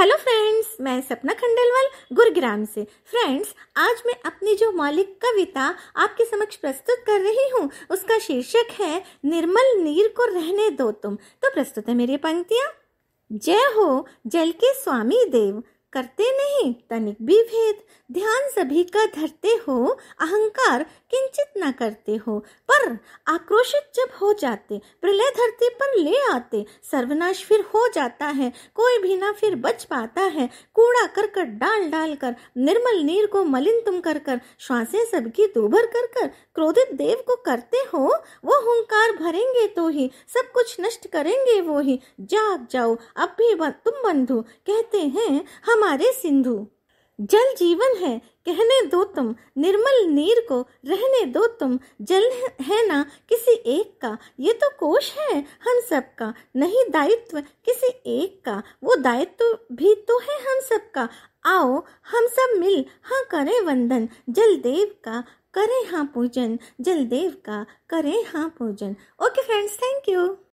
hello friends मैं सपना खंडेलवाल गुरुग्राम से फ्रेंड्स आज मैं अपनी जो मौलिक कविता आपके समक्ष प्रस्तुत कर रही हूँ उसका शीर्षक है निर्मल नीर को रहने दो तुम तो प्रस्तुत है मेरी पंक्तियाँ जय हो जल के स्वामी देव करते नहीं तनिक भी भेद ध्यान सभी का धरते हो अहंकार किंचित न करते हो पर आक्रोशित जब हो जाते प्रलय धरती पर ले आते सर्वनाश फिर हो जाता है कोई भी ना फिर बच पाता है कूड़ा कर डाल डाल कर निर्मल नीर को मलिन तुम कर कर श्वासें सबकी दूभर कर कर क्रोधित देव को करते हो वो हुंकार भरेंगे तो ही सब कुछ नष्ट करेंगे वो ही जाग जाओ अब भी तुम बंधु कहते हैं हमारे सिंधु जल जीवन है कहने दो तुम निर्मल नीर को रहने दो तुम जल है ना किसी एक का ये तो कोश है हम सबका नहीं दायित्व किसी एक का वो दायित्व भी तो है हम सबका आओ हम सब मिल हाँ करें वंदन जल देव का करें हाँ पूजन जल देव का करें हाँ पूजन ओके फ्रेंड्स थैंक यू